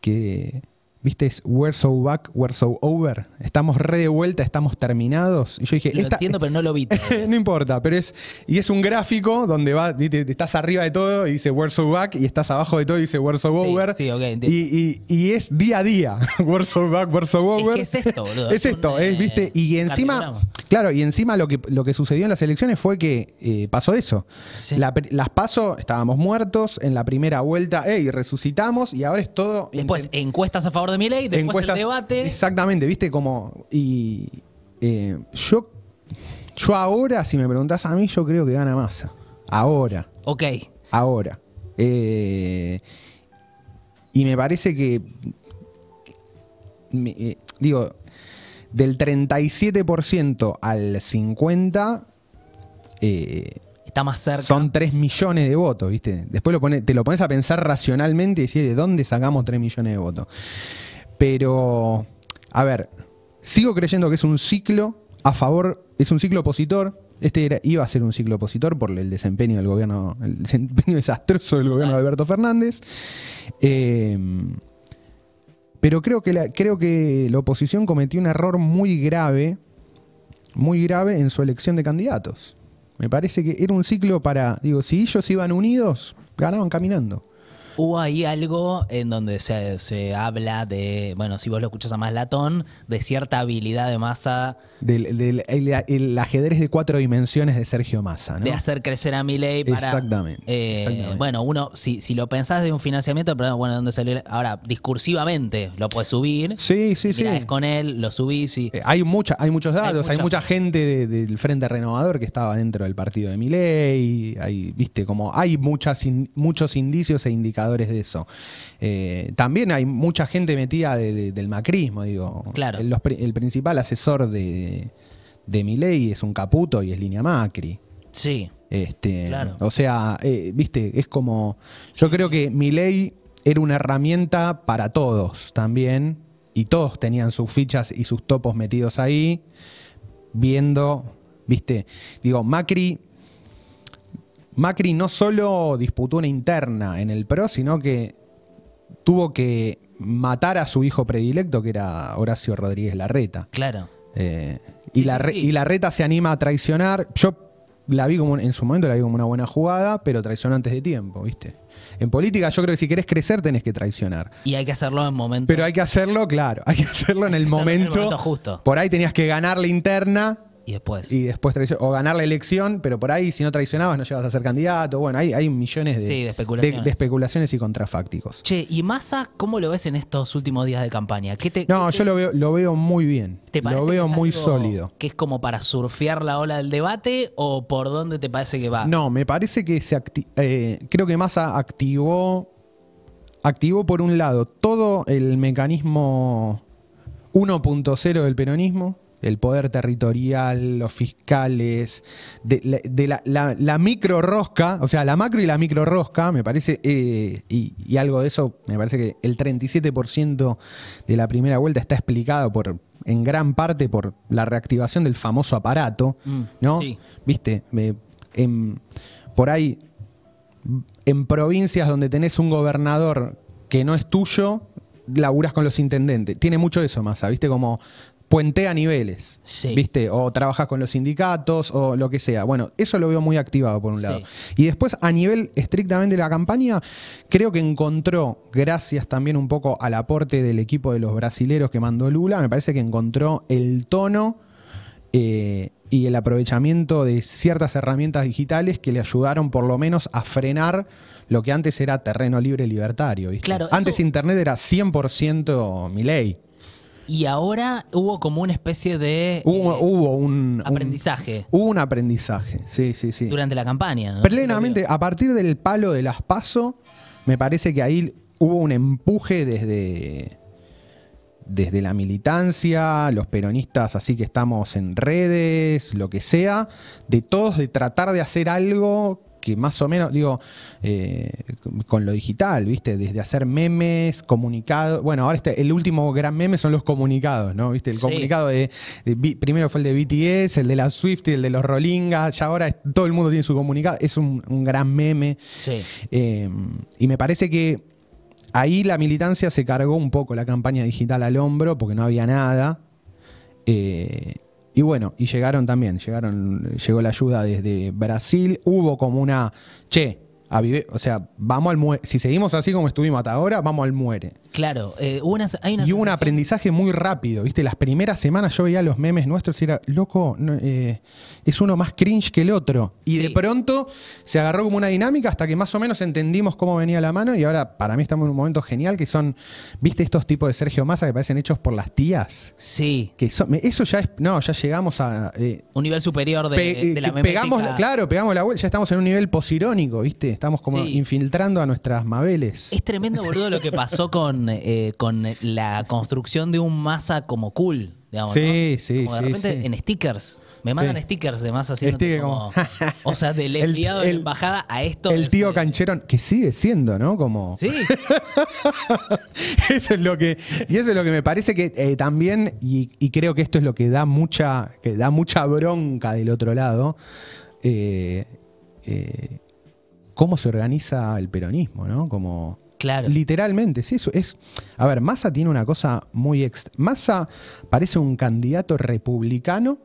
que ¿Viste? Es We're So Back, We're So Over. Estamos re de vuelta, estamos terminados. Y yo dije. Lo entiendo, pero no lo vi. no importa, pero es. Y es un gráfico donde va, estás arriba de todo y dice We're So Back, y estás abajo de todo y dice We're So Over. Sí, ok, y, y, es día a día. we're So Back, We're So Over. Es, es esto, boludo. es esto, ¿viste? Eh, y encima. Claro, y encima lo que, lo que sucedió en las elecciones fue que eh, pasó eso. las paso, estábamos muertos. En la primera vuelta, ¡ey! Resucitamos y ahora es todo. Después, encuestas a favor de ley, después el debate. Exactamente, viste como. Y eh, yo, yo ahora, si me preguntás a mí, yo creo que gana masa, Ahora. Ok. Ahora. Eh, y me parece que. Eh, digo, del 37% al 50%. Son 3 millones de votos, ¿viste? Después lo te lo pones a pensar racionalmente y decís, ¿de dónde sacamos 3 millones de votos? Pero, a ver, sigo creyendo que es un ciclo a favor, es un ciclo opositor. Este iba a ser un ciclo opositor por el desempeño del gobierno, el desastroso del gobierno de Alberto Fernández. Em, pero creo que, la, creo que la oposición cometió un error muy grave, muy grave en su elección de candidatos. Me parece que era un ciclo para, digo, si ellos iban unidos, ganaban caminando. Hubo ahí algo en donde se, habla de, bueno, si vos lo escuchás a más latón, de cierta habilidad de masa. Del, el, ajedrez de cuatro dimensiones de Sergio Massa, De hacer crecer a Milei para. Exactamente, eh, Bueno, uno, si, lo pensás de un financiamiento, pero bueno, ¿dónde salió? Ahora, discursivamente lo puedes subir. Sí, sí, sí. con él, lo subís y. Eh, hay, mucha, hay muchos datos, hay, mucha, gente del Frente Renovador que estaba dentro del partido de Milei. Hay, viste, como hay muchas muchos indicios e indicaciones de eso. Eh, también hay mucha gente metida del macrismo, digo. Claro. El, principal asesor de, mi ley es un caputo y es línea Macri. Sí. Este, O sea, eh, viste, es como. Yo creo que ley era una herramienta para todos también. Y todos tenían sus fichas y sus topos metidos ahí. Viendo. Viste. Digo, Macri Macri no solo disputó una interna en el PRO, sino que tuvo que matar a su hijo predilecto, que era Horacio Rodríguez Larreta. Claro. Eh, y, la, Larreta se anima a traicionar. Yo la vi como en su momento la vi como una buena jugada, pero traicionó antes de tiempo, ¿viste? En política yo creo que si querés crecer tenés que traicionar. Y hay que hacerlo en momentos. Pero hay que hacerlo, claro, hay que hacerlo, en, el momento. justo. Por ahí tenías que ganar la interna y después. Y después o ganar la elección, pero por ahí si no traicionabas no llegas a ser candidato. Bueno, hay, hay millones de, especulaciones. y contrafácticos. Che, ¿y Massa cómo lo ves en estos últimos días de campaña? ¿Qué te, no, yo Lo, veo, lo veo muy bien. lo veo muy sólido. ¿Que es como para surfear la ola del debate o por dónde te parece que va? No, me parece que se eh, creo que Massa activó, activó por un lado todo el mecanismo 1.0 del peronismo el poder territorial, los fiscales, de, la, micro rosca, o sea, la macro y la micro rosca, me parece, eh, y, algo de eso, me parece que el 37% de la primera vuelta está explicado por en gran parte por la reactivación del famoso aparato, mm, ¿no? Sí. Viste, eh, por ahí, en provincias donde tenés un gobernador que no es tuyo, laburas con los intendentes. Tiene mucho eso, Massa, ¿viste? Como a niveles, ¿viste? O trabajas con los sindicatos o lo que sea. Bueno, eso lo veo muy activado por un lado. Y después, a nivel estrictamente de la campaña, creo que encontró, gracias también un poco al aporte del equipo de los brasileros que mandó Lula, me parece que encontró el tono. Eh, y el aprovechamiento de ciertas herramientas digitales que le ayudaron por lo menos a frenar lo que antes era terreno libre libertario. ¿viste? antes Internet era 100% mi ley. Y ahora hubo como una especie de. Hubo, eh, un. Aprendizaje. hubo un aprendizaje, sí, sí, sí. Durante la campaña, Plenamente, a partir del palo de las PASO, me parece que ahí hubo un empuje desde. Desde la militancia, los peronistas, así que estamos en redes, lo que sea, de todos de tratar de hacer algo que más o menos, digo, eh, con lo digital, ¿viste? Desde hacer memes, comunicados. Bueno, ahora este, el último gran meme son los comunicados, ¿no? ¿Viste? El comunicado de, Primero fue el de BTS, el de la Swift y el de los Rolingas. Ya ahora todo el mundo tiene su comunicado. Es un, gran meme. Eh, y me parece que ahí la militancia se cargó un poco la campaña digital al hombro porque no había nada. Eh, y bueno, y llegaron también, llegaron, llegó la ayuda desde Brasil, hubo como una, che, o sea, vamos al muere. Si seguimos así como estuvimos hasta ahora, vamos al muere. Claro, eh, una, y hubo un aprendizaje muy rápido, ¿viste? Las primeras semanas yo veía los memes nuestros y era, loco, eh, es uno más cringe que el otro. Y de pronto se agarró como una dinámica hasta que más o menos entendimos cómo venía la mano y ahora para mí estamos en un momento genial que son, ¿viste? Estos tipos de Sergio Massa que parecen hechos por las tías. Sí. Que eso ya es, no, ya llegamos a... Eh, un nivel superior de, la memética. Pegamos, claro, pegamos la vuelta, ya estamos en un nivel posirónico, ¿viste? Estamos como infiltrando a nuestras Mabeles. Es tremendo, boludo, lo que pasó con, eh, con la construcción de un masa como cool. Digamos, sí, sí, como repente en stickers. Me mandan stickers de masa así. como, o sea, del enviado embajada a esto. El tío cancherón, que sigue siendo, ¿no? Como. Sí. eso es lo que. Y eso es lo que me parece que eh, también, y, creo que esto es lo que da mucha, que da mucha bronca del otro lado. eh, eh cómo se organiza el peronismo, ¿no? Como Claro. Literalmente, sí, eso es. A ver, Massa tiene una cosa muy extra. Massa parece un candidato republicano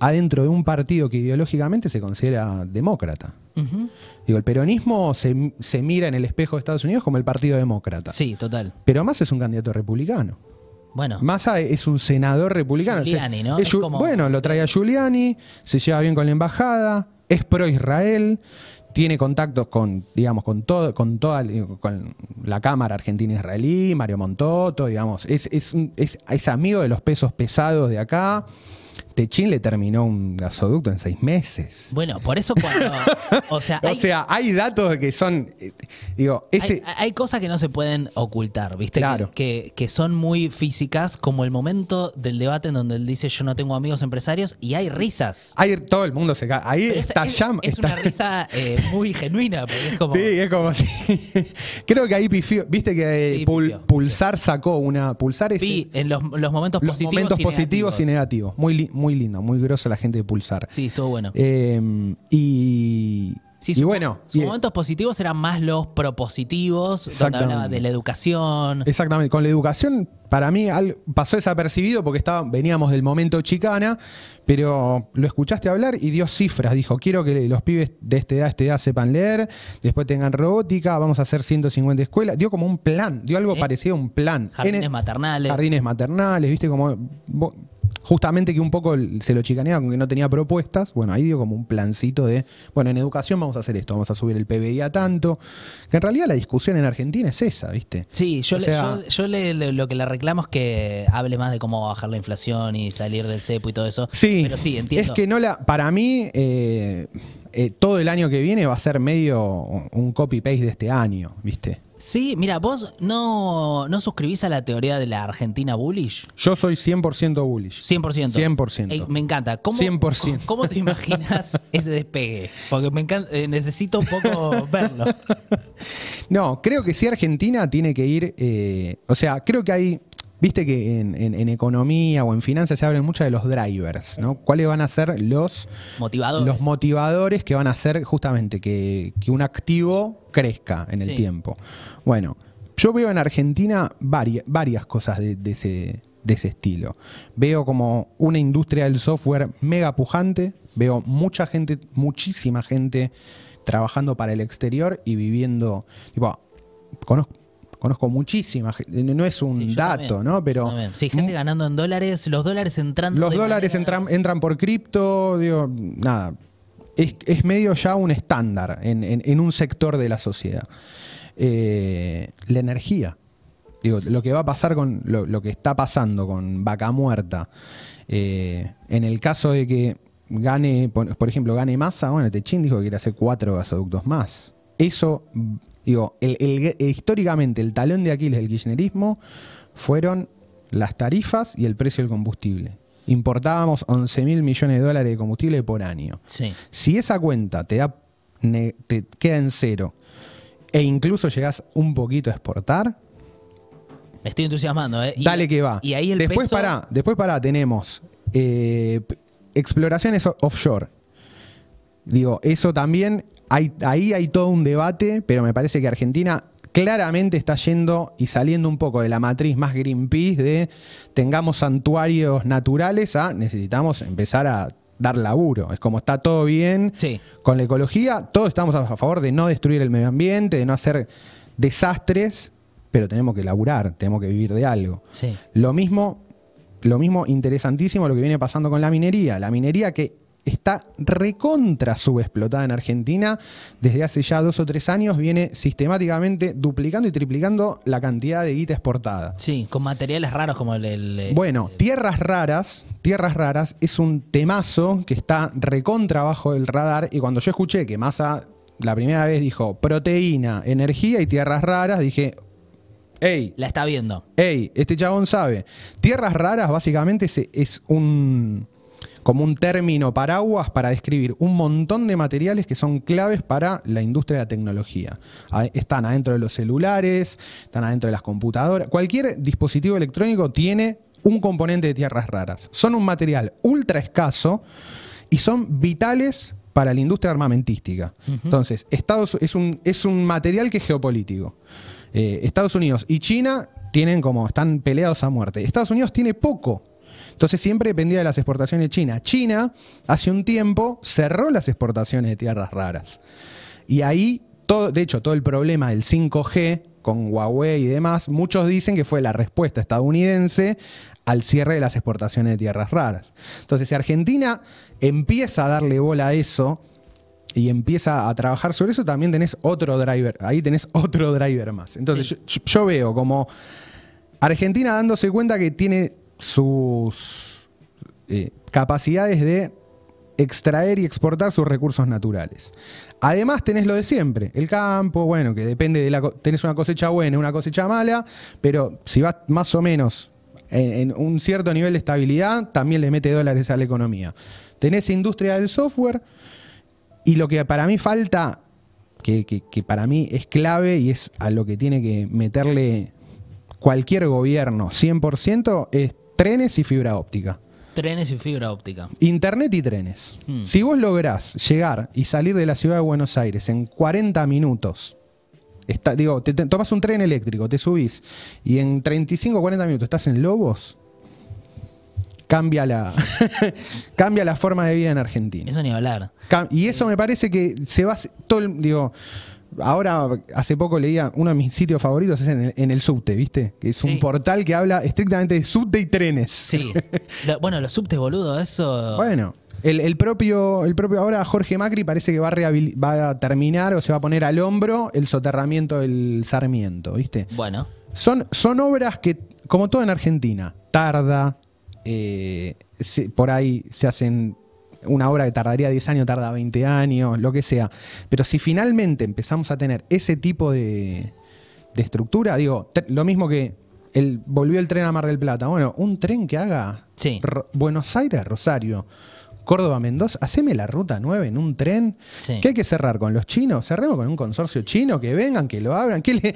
adentro de un partido que ideológicamente se considera demócrata. Digo, el peronismo se, mira en el espejo de Estados Unidos como el partido demócrata. Sí, total. Pero Massa es un candidato republicano. Bueno. Massa es un senador republicano. Giuliani, ¿no? Bueno, lo trae a Giuliani, se lleva bien con la embajada, es pro-Israel tiene contactos con, digamos, con todo, con toda con la Cámara Argentina Israelí, Mario Montoto, digamos, es, es amigo de los pesos pesados de acá. Techín este le terminó un gasoducto en seis meses. Bueno, por eso cuando. o, sea, hay, o sea, hay, datos que son. Eh, digo, ese... hay, cosas que no se pueden ocultar, ¿viste? Claro. Que, que, son muy físicas, como el momento del debate en donde él dice: Yo no tengo amigos empresarios, y hay risas. Hay, todo el mundo se cae. Ahí está es, Jam. Es, una risa eh, muy genuina. Porque es como... Sí, es como. así. Creo que ahí pifió. Viste que eh, Pulsar sacó una. Pulsar es. Sí, en los, momentos positivos. y negativos. y negativos. Muy, muy muy lindo, muy groso la gente de Pulsar. Sí, estuvo bueno. Em, y. Sí, bueno, sus momentos positivos eran más los propositivos, donde hablaba de la educación. Exactamente, con la educación para mí pasó desapercibido porque veníamos del momento chicana, pero lo escuchaste hablar y dio cifras, dijo, quiero que los pibes de esta edad, esta edad sepan leer, después tengan robótica, vamos a hacer 150 escuelas, dio como un plan, dio algo parecido a un plan. Jardines maternales. Jardines maternales, viste, como justamente que un poco se lo chicaneaba con que no tenía propuestas, bueno, ahí dio como un plancito de, bueno, en educación vamos a hacer esto, vamos a subir el PBI a tanto, que en realidad la discusión en Argentina es esa, ¿viste? Sí, yo, yo, le, lo que le reclamo es que hable más de cómo bajar la inflación y salir del cepo y todo eso. Sí, pero sí, entiendo. Es que no la, para mí... Eh, eh, todo el año que viene va a ser medio un copy-paste de este año, ¿viste? Sí, mira, vos no, suscribís a la teoría de la Argentina bullish. Yo soy 100% bullish. 100%. 100%. me encanta. ¿Cómo, 100%. ¿Cómo te imaginas ese despegue? Porque me encanta, eh, necesito un poco verlo. No, creo que sí Argentina tiene que ir, eh, o sea, creo que hay Viste que en, economía o en finanzas se hablan mucho de los drivers, ¿no? ¿Cuáles van a ser los motivadores, que van a hacer justamente que, un activo crezca en el tiempo? Bueno, yo veo en Argentina varias, cosas de, ese, estilo. Veo como una industria del software mega pujante, veo mucha gente, muchísima gente trabajando para el exterior y viviendo, conozco Conozco muchísimas... no es un dato, ¿no? Pero. Sí, gente ganando en dólares, los dólares entrando. Los dólares entran, entran por cripto, digo, nada. Es, medio ya un estándar en, un sector de la sociedad. Eh, la energía. Digo, lo que va a pasar con lo, que está pasando con vaca muerta, eh, en el caso de que gane, por, por ejemplo, gane masa, bueno, Techín dijo que quiere hacer cuatro gasoductos más. Eso Digo, eh, históricamente el talón de Aquiles del kirchnerismo fueron las tarifas y el precio del combustible. Importábamos 11 mil millones de dólares de combustible por año. Si esa cuenta te, queda en cero e incluso llegás un poquito a exportar, me estoy entusiasmando, ¿eh? Dale que va. después para, después para tenemos eh, exploraciones offshore. Digo, eso también, ahí hay todo un debate, pero me parece que Argentina claramente está yendo y saliendo un poco de la matriz más Greenpeace de tengamos santuarios naturales a necesitamos empezar a dar laburo. Es como está todo bien con la ecología, todos estamos a favor de no destruir el medio ambiente, de no hacer desastres, pero tenemos que laburar, tenemos que vivir de algo. Lo mismo, lo mismo interesantísimo lo que viene pasando con la minería. La minería que está recontra subexplotada en Argentina. Desde hace ya dos o tres años viene sistemáticamente duplicando y triplicando la cantidad de guita exportada. Sí, con materiales raros como el. Eh, bueno, tierras raras, tierras raras es un temazo que está recontra bajo el radar. Y cuando yo escuché que Massa la primera vez dijo proteína, energía y tierras raras, dije. Ey, la está viendo. Ey, este chabón sabe. Tierras raras básicamente es un como un término paraguas para describir un montón de materiales que son claves para la industria de la tecnología. Están adentro de los celulares, están adentro de las computadoras. Cualquier dispositivo electrónico tiene un componente de tierras raras. Son un material ultra escaso y son vitales para la industria armamentística. Entonces, Estados es un, es un material que es geopolítico. Eh, Estados Unidos y China tienen como, están peleados a muerte. Estados Unidos tiene poco entonces siempre dependía de las exportaciones de China. China hace un tiempo cerró las exportaciones de tierras raras. Y ahí, de hecho, todo el problema del 5G con Huawei y demás, muchos dicen que fue la respuesta estadounidense al cierre de las exportaciones de tierras raras. Entonces, si Argentina empieza a darle bola a eso y empieza a trabajar sobre eso, también tenés otro driver, ahí tenés otro driver más. Entonces, yo veo como Argentina dándose cuenta que tiene sus eh, capacidades de extraer y exportar sus recursos naturales. Además tenés lo de siempre, el campo, bueno, que depende de la... tenés una cosecha buena, una cosecha mala, pero si vas más o menos en, un cierto nivel de estabilidad, también le mete dólares a la economía. Tenés industria del software y lo que para mí falta, que, que para mí es clave y es a lo que tiene que meterle cualquier gobierno 100%, es trenes y fibra óptica. Trenes y fibra óptica. Internet y trenes. Hmm. Si vos lográs llegar y salir de la ciudad de Buenos Aires en 40 minutos, digo, te, tomas un tren eléctrico, te subís y en 35 o 40 minutos estás en Lobos, cambia la, cambia la forma de vida en Argentina. Eso ni hablar. y eso eh. me parece que se va, todo, digo, ahora, hace poco leía, uno de mis sitios favoritos es en el, subte, ¿viste? Que es un portal que habla estrictamente de subte y trenes. Sí. bueno, los subte boludo, eso. Bueno. El, propio, el propio ahora Jorge Macri parece que va a, terminar o se va a poner al hombro el soterramiento del Sarmiento, ¿viste? Bueno. Son, son obras que, como todo en Argentina, tarda, eh, por ahí se hacen una hora que tardaría 10 años, tarda 20 años, lo que sea. Pero si finalmente empezamos a tener ese tipo de, de estructura, digo, lo mismo que el, volvió el tren a Mar del Plata. Bueno, un tren que haga Buenos Aires, Rosario. Córdoba-Mendoza, haceme la ruta 9 en un tren. ¿Qué hay que cerrar con los chinos, cerremos con un consorcio chino, que vengan, que lo abran, que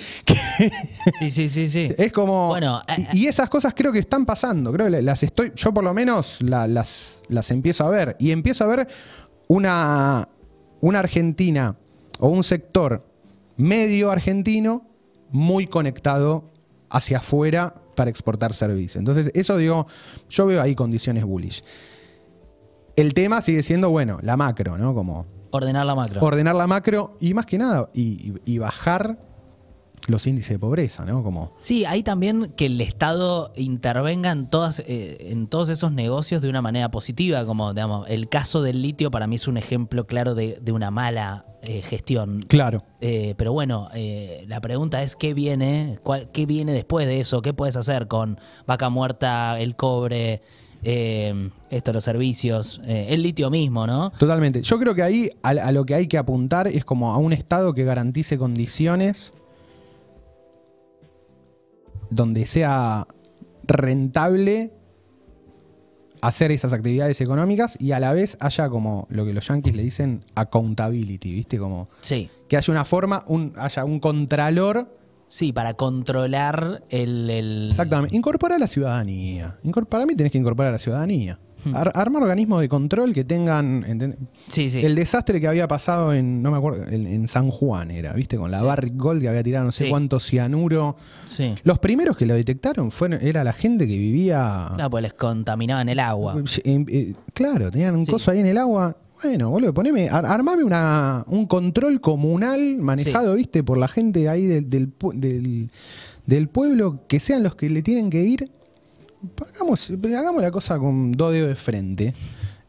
Sí, sí, sí, sí. Es como. y, eh, eh. esas cosas creo que están pasando. Creo las estoy. Yo por lo menos las, las empiezo a ver. Y empiezo a ver una, una Argentina o un sector medio argentino muy conectado hacia afuera para exportar servicios. Entonces, eso digo, yo veo ahí condiciones bullish. El tema sigue siendo, bueno, la macro, ¿no? Como ordenar la macro. Ordenar la macro y más que nada, y, bajar los índices de pobreza, ¿no? Como... Sí, hay también que el Estado intervenga en, todas, eh, en todos esos negocios de una manera positiva, como digamos, el caso del litio para mí es un ejemplo claro de, una mala eh, gestión. Claro. Eh, pero bueno, la pregunta es qué viene, qué viene después de eso, qué puedes hacer con vaca muerta, el cobre. Eh, esto, los servicios, eh, el litio mismo, ¿no? Totalmente. Yo creo que ahí a, lo que hay que apuntar es como a un Estado que garantice condiciones donde sea rentable hacer esas actividades económicas y a la vez haya como lo que los yanquis le dicen accountability, ¿viste? Como sí. que haya una forma, un, haya un contralor Sí, para controlar el, Exactamente. Incorpora a la ciudadanía. para mí tenés que incorporar a la ciudadanía. Hmm. Armar organismos de control que tengan. Sí, sí. El desastre que había pasado en, no me acuerdo, en, San Juan era, ¿viste? Con la Barrick Gold que había tirado no sé cuánto cianuro. Los primeros que lo detectaron fueron, era la gente que vivía. No, pues les contaminaban el agua. Eh, claro, tenían un coso ahí en el agua. Bueno, boludo, poneme, armame una, un control comunal manejado, viste, por la gente ahí del, del, del, pueblo, que sean los que le tienen que ir. Hagamos, hagamos la cosa con dos dedos de frente.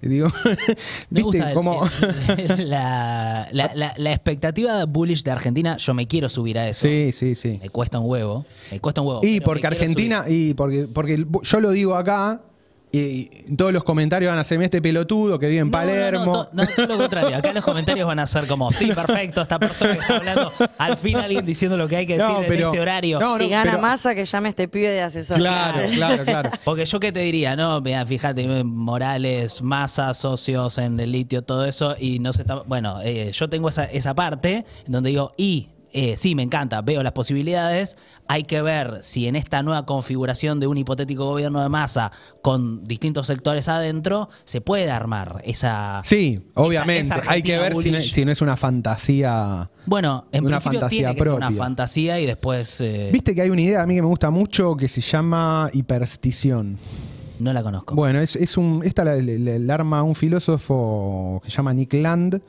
Digo, como... la, la, la, expectativa bullish de Argentina, yo me quiero subir a eso. Sí, sí, sí. Me cuesta un huevo. Me cuesta un huevo. Y porque Argentina, y porque, porque yo lo digo acá, y todos los comentarios van a ser este pelotudo que vive en Palermo. No, no, todo lo contrario. Acá los comentarios van a ser como, sí, perfecto, esta persona que está hablando, al fin alguien diciendo lo que hay que decir en este horario. si gana masa, que llame a este pibe de asesor. Claro, claro, claro. Porque yo qué te diría, ¿no? Mira, fíjate, eh, Morales, masa, socios en el litio, todo eso, y no se está. Bueno, eh, yo tengo esa, esa parte donde digo, y eh, sí, me encanta, veo las posibilidades. Hay que ver si en esta nueva configuración de un hipotético gobierno de masa con distintos sectores adentro se puede armar esa. Sí, obviamente. hay que ver si no, es una fantasía. Bueno, es una fantasía tiene propia. una fantasía y después. Eh, Viste que hay una idea a mí que me gusta mucho que se llama hiperstición. No la conozco. Bueno, es, es un, esta la, arma un filósofo que se llama Nick Land,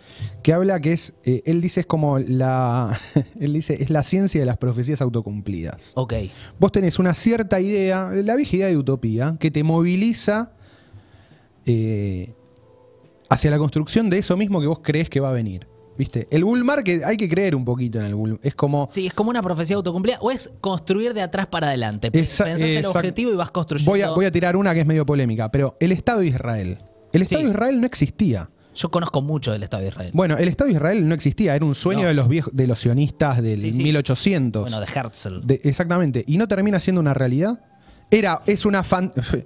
que habla que es, eh, él dice es como la, él dice, es la ciencia de las profecías autocumplidas. Ok. Vos tenés una cierta idea, la vieja de utopía, que te moviliza eh, hacia la construcción de eso mismo que vos crees que va a venir. El bull que hay que creer un poquito en el Es como. Sí, es como una profecía autocumplida. O es construir de atrás para adelante. Pensás el objetivo y vas construyendo. Voy a, tirar una que es medio polémica, pero el Estado de Israel. El Estado de Israel no existía. Yo conozco mucho del Estado de Israel. Bueno, el Estado de Israel no existía, era un sueño de los de los sionistas del 1800. Bueno, de Herzl. exactamente. Y no termina siendo una realidad era, es una,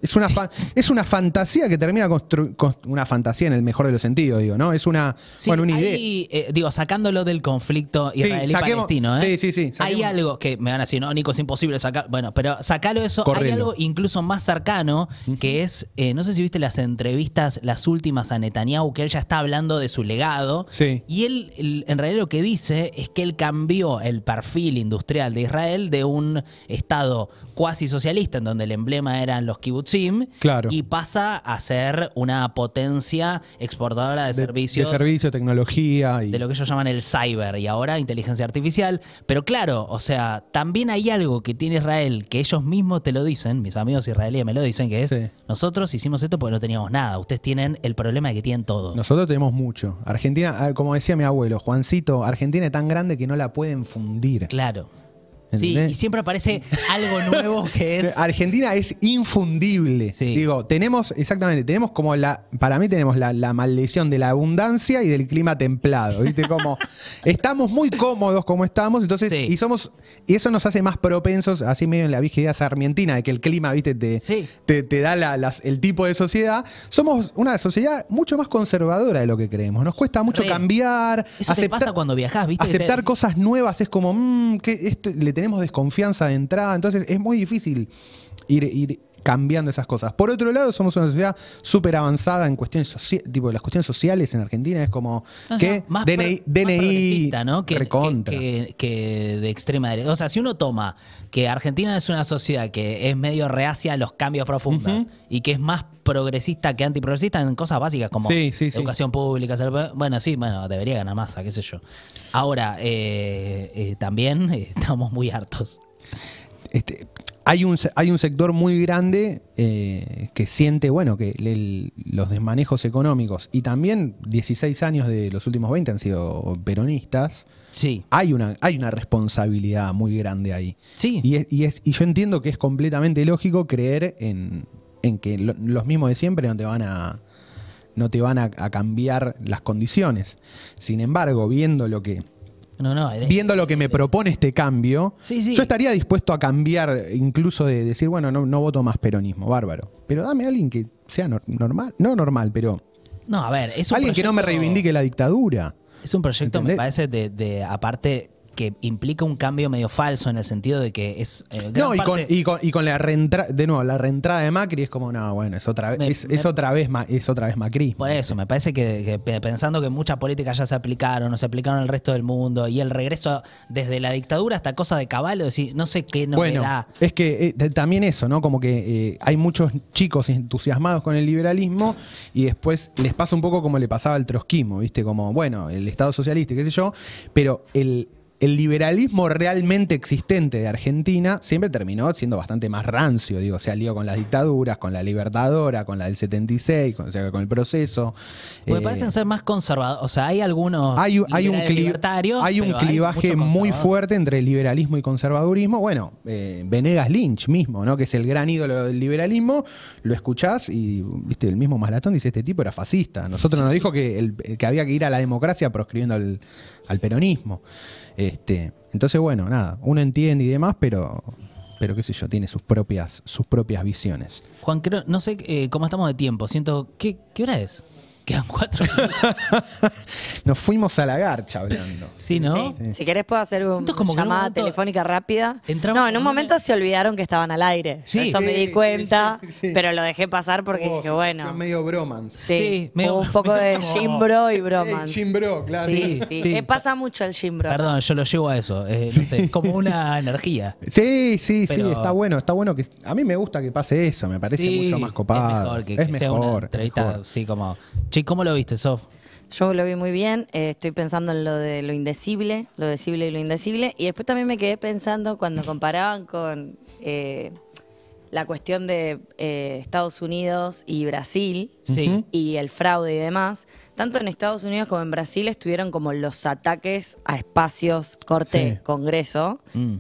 es, una es una fantasía que termina construyendo... una fantasía en el mejor de los sentidos, digo, ¿no? Es una, sí, bueno, una idea. Eh, digo, sacándolo del conflicto israelí-palestino, ¿eh? Sí, sí, sí. Hay algo que me van a decir, no, Nico, es imposible sacar. Bueno, pero sacalo eso. Hay algo incluso más cercano que es, eh, no sé si viste las entrevistas, las últimas a Netanyahu, que él ya está hablando de su legado. Sí. Y él en realidad, lo que dice es que él cambió el perfil industrial de Israel de un Estado cuasi socialista, en donde el emblema eran los kibutzim, claro. y pasa a ser una potencia exportadora de, servicios. De servicio, tecnología. Y... De lo que ellos llaman el cyber, y ahora inteligencia artificial. Pero claro, o sea, también hay algo que tiene Israel, que ellos mismos te lo dicen, mis amigos israelíes me lo dicen, que es, nosotros hicimos esto porque no teníamos nada, ustedes tienen el problema de que tienen todo. Nosotros tenemos mucho. Argentina, ah, como decía mi abuelo, Juancito, Argentina es tan grande que no la pueden fundir. Claro. Sí, y siempre aparece algo nuevo que es. Argentina es infundible. Digo, tenemos, exactamente, tenemos como la, para mí tenemos la, maldición de la abundancia y del clima templado, ¿viste? Como estamos muy cómodos como estamos, entonces, y somos, y eso nos hace más propensos, así medio en la idea sarmientina, de que el clima, ¿viste? Te, da el tipo de sociedad. Somos una sociedad mucho más conservadora de lo que creemos. Nos cuesta mucho cambiar. Eso aceptar, pasa cuando viajas, ¿viste? Aceptar cosas nuevas es como, mm, este, le tenemos tenemos desconfianza de entrada, entonces es muy difícil ir, ir cambiando esas cosas. Por otro lado, somos una sociedad súper avanzada en cuestiones tipo las cuestiones sociales en Argentina es como que más DNI, ¿no? que, de extrema derecha. O sea, si uno toma que Argentina es una sociedad que es medio reacia a los cambios profundos y que es más progresista que antiprogresista en cosas básicas como educación pública, bueno, sí, bueno, debería ganar masa, qué sé yo. Ahora, eh, eh, también eh, estamos muy hartos. Este, hay un, sector muy grande eh, que siente, bueno, que los desmanejos económicos y también 16 años de los últimos 20 han sido peronistas. Sí. Hay una, hay una responsabilidad muy grande ahí. Sí. Y, es, y, es, y yo entiendo que es completamente lógico creer en, que los mismos de siempre no te van a no te van a cambiar las condiciones. Sin embargo, viendo lo que viendo lo que me propone este cambio, yo estaría dispuesto a cambiar, incluso de decir, bueno, no, no voto más peronismo, bárbaro. Pero dame a alguien que sea normal, no normal, pero. No, a ver, es Alguien que no me reivindique la dictadura. Es un proyecto, me parece, de, de, aparte que implica un cambio medio falso en el sentido de que es. Eh, no, y, con, la reentrada, de nuevo, la reentrada de Macri es como, no, bueno, es otra, es, otra vez es otra vez Macri. Por eso, me parece que, pensando que muchas políticas ya se aplicaron o se aplicaron al resto del mundo y el regreso desde la dictadura hasta cosa de caballo, decir, no sé qué no Bueno, es que eh, también eso, ¿no? Como que eh, hay muchos chicos entusiasmados con el liberalismo y después les pasa un poco como le pasaba al trotskismo, ¿viste? Como, bueno, el Estado socialista, y qué sé yo, pero el el liberalismo realmente existente de Argentina siempre terminó siendo bastante más rancio, digo, se alió con las dictaduras, con la Libertadora, con la del 76, con, con el proceso. Porque parecen eh, ser más conservadores, o sea, hay algunos hay, hay un libertarios, hay un clivaje muy fuerte entre liberalismo y conservadurismo. Bueno, eh, Venegas Lynch mismo, ¿no? que es el gran ídolo del liberalismo, lo escuchás y viste el mismo malatón, dice este tipo era fascista. Nosotros nos dijo que, había que ir a la democracia proscribiendo al peronismo. Este, entonces, bueno, nada, uno entiende y demás, pero pero qué sé yo, tiene sus propias, sus propias visiones. Juan, creo, no sé eh, cómo estamos de tiempo. Siento, ¿qué hora es? Quedan cuatro Nos fuimos a la garcha hablando. Sí, ¿no? Si querés puedo hacer una llamada telefónica rápida. no, en un momento se olvidaron que estaban al aire. Eso me di cuenta, pero lo dejé pasar porque dije, medio bromance. Sí, un poco de Jim y El bromance. chimbro, claro. Sí, sí. Eh, pasa mucho el Jim Perdón, yo lo llevo a eso. Eh, es como una energía. Sí, sí, sí, está bueno, está bueno que a mí me gusta que pase eso, me parece mucho más copado. Es mejor, que, como, Che, ¿cómo lo viste, Sof? Yo lo vi muy bien, eh, estoy pensando en lo de lo indecible, lo decible y lo indecible. Y después también me quedé pensando cuando comparaban con eh, la cuestión de eh, Estados Unidos y Brasil y el fraude y demás. Tanto en Estados Unidos como en Brasil estuvieron como los ataques a espacios, corte, congreso. Mm.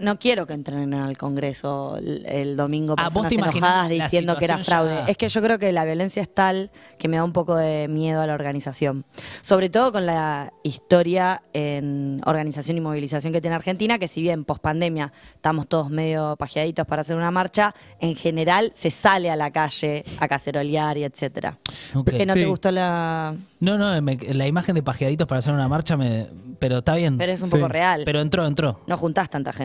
No, quiero que entren al Congreso el, domingo ah, enojadas diciendo que era fraude. Es que yo creo que la violencia es tal que me da un poco de miedo a la organización. Sobre todo con la historia en organización y movilización que tiene Argentina, que si bien post pandemia estamos todos medio pajeaditos para hacer una marcha, en general se sale a la calle a cacerolear y etcétera. Okay. qué no te gustó la... No, no, la imagen de pajeaditos para hacer una marcha, me, pero está bien. Pero es un poco real. Pero entró, entró. No juntás tanta gente.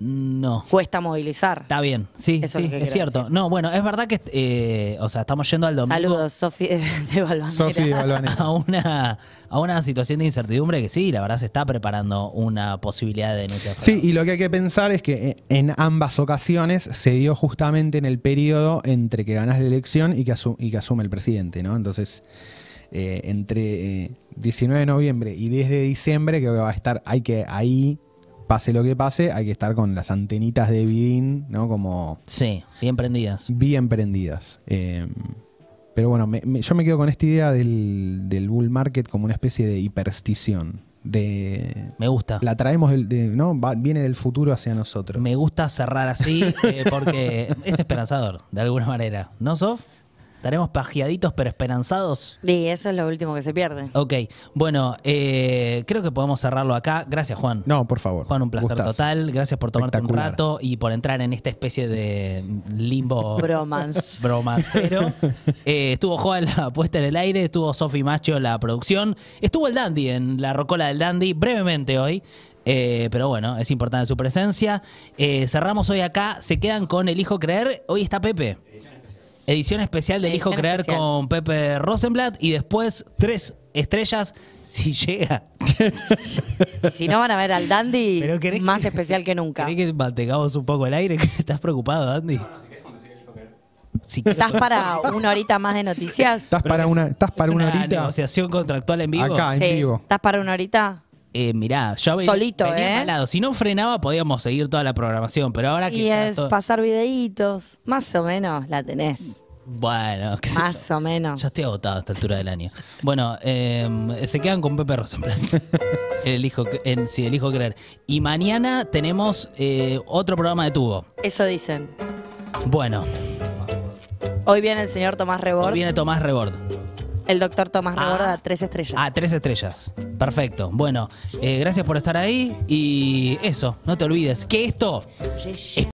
No. Cuesta movilizar. Está bien, sí, sí, es, cierto. No, bueno, es verdad que, eh, o sea, estamos yendo al domingo. Saludos, Sofi de, Balvanera. Sofi de Balvanera. a una, situación de incertidumbre que sí, la verdad se está preparando una posibilidad de denuncia. Sí, y lo que hay que pensar es que eh, en ambas ocasiones se dio justamente en el periodo entre que ganas la elección y que, y que asume el presidente, ¿no? Entonces, eh, entre 19 de noviembre y 10 de diciembre, que va a estar, hay que ahí pase lo que pase, hay que estar con las antenitas de Vidin, ¿no? Como. Sí, bien prendidas. Bien prendidas. Eh, pero bueno, yo me quedo con esta idea del, bull market como una especie de hiperstición. De, me gusta. La traemos, ¿no? viene del futuro hacia nosotros. Me gusta cerrar así eh, porque es esperanzador, de alguna manera. ¿No, Sof? Estaremos pajeaditos pero esperanzados. Sí, eso es lo último que se pierde. Ok, bueno, eh, creo que podemos cerrarlo acá. Gracias, Juan. No, por favor. Juan, un placer total. Gracias por tomarte un rato y por entrar en esta especie de limbo bromance. bromancero. Eh, estuvo Juan la puesta en el aire, estuvo Sofi Macho la producción, estuvo el Dandy en la rocola del Dandy brevemente hoy. Eh, pero bueno, es importante su presencia. cerramos hoy acá. Se quedan con el hijo creer. Hoy está Pepe edición especial del Hijo Creer con Pepe Rosenblatt y después tres estrellas si llega. si no van a ver al Dandy más especial que nunca. ¿Querés que mantengamos un poco el aire? ¿Estás preocupado, Dandy? si ¿Estás para una horita más de noticias? ¿Estás para una, estás para una, horita? negociación contractual en vivo. ¿Estás para una horita? eh, mirá, yo Solito, ¿eh? Si no frenaba, podíamos seguir toda la programación, pero ahora que. Y es pasar videitos. Más o menos la tenés. Bueno, que Más o menos. Ya estoy agotado a esta altura del año. Bueno, em, se quedan con Pepe Rosenblatt. el hijo, si elijo creer. Y mañana tenemos eh, otro programa de tubo. Eso dicen. Bueno, Hoy viene el señor Tomás Rebord. hoy viene Tomás Rebord. El doctor Tomás ah, tres estrellas. Ah, tres estrellas. Perfecto. Bueno, eh, gracias por estar ahí y eso, no te olvides que esto...